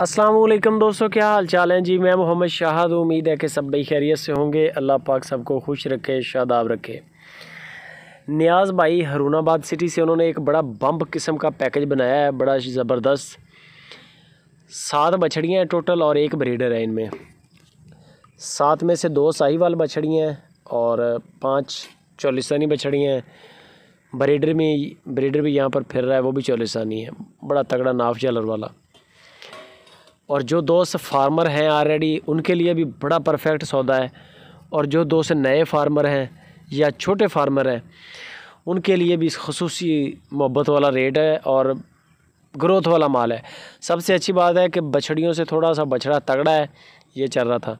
असलम दोस्तों क्या हाल चाल हैं जी मैं मोहम्मद शाहद उम्मीद है कि सब भाई खैरियत से होंगे अल्लाह पाक सबको खुश रखे शादाब रखे न्याज भाई हरूनाबाद सिटी से उन्होंने एक बड़ा बम्ब किस्म का पैकेज बनाया है बड़ा ज़बरदस्त सात बछड़ियाँ हैं टोटल और एक ब्रीडर है इनमें सात में से दो साहिवाल बछड़ियाँ हैं और पाँच चौलिसानी बछड़ियाँ हैं ब्रीडर में ब्रीडर भी यहाँ पर फिर रहा है वो भी चौलिसानी है बड़ा तगड़ा नाफ जलर वाला और जो दोस्त फार्मर हैं ऑलरेडी उनके लिए भी बड़ा परफेक्ट सौदा है और जो दोस्त नए फार्मर हैं या छोटे फार्मर हैं उनके लिए भी खसूस मोहब्बत वाला रेट है और ग्रोथ वाला माल है सबसे अच्छी बात है कि बछड़ियों से थोड़ा सा बछड़ा तगड़ा है ये चल रहा था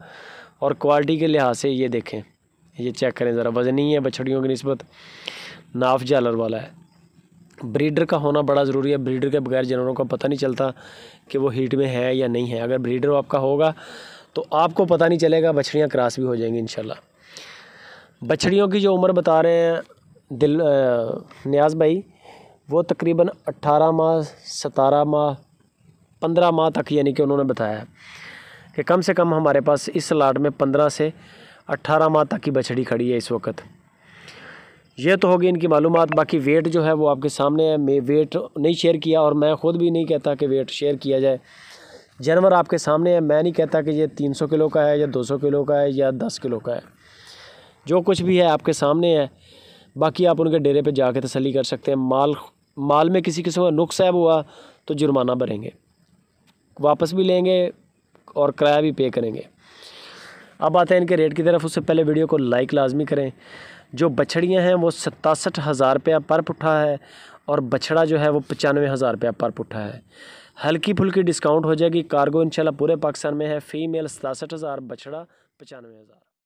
और क्वालिटी के लिहाज से ये देखें ये चेक करें ज़रा वजनी है बछड़ियों की नस्बत नाफ जालर वाला है ब्रीडर का होना बड़ा ज़रूरी है ब्रीडर के बगैर जानवरों का पता नहीं चलता कि वो हीट में है या नहीं है अगर ब्रीडर आपका होगा तो आपको पता नहीं चलेगा बछड़ियाँ क्रॉस भी हो जाएंगी इन बछड़ियों की जो उम्र बता रहे हैं दिल न्याज भाई वो तकरीबन 18 माह 17 माह 15 माह तक यानी कि उन्होंने बताया कि कम से कम हमारे पास इस लाट में 15 से 18 माह तक की बछड़ी खड़ी है इस वक्त ये तो होगी इनकी मालूम बाकी वेट जो है वो आपके सामने है मैं वेट नहीं शेयर किया और मैं ख़ुद भी नहीं कहता कि वेट शेयर किया जाए जानवर आपके सामने है मैं नहीं कहता कि ये 300 किलो का है या 200 किलो का है या 10 किलो का है जो कुछ भी है आपके सामने है बाकी आप उनके डेरे पे कर तसली कर सकते हैं माल माल में किसी किस्म का है हुआ तो जुर्माना भरेंगे वापस भी लेंगे और किराया भी पे करेंगे अब आते हैं इनके रेट की तरफ उससे पहले वीडियो को लाइक लाजमी करें जो बछड़ियाँ हैं वो सतासठ हज़ार रुपया पर पुट्ठा है और बछड़ा जो है वो पचानवे हज़ार रुपया पर पुट्ठा है हल्की फुल्की डिस्काउंट हो जाएगी कार्गो इंशाल्लाह पूरे पाकिस्तान में है फ़ीमेल सतासठ हज़ार बछड़ा पचानवे हज़ार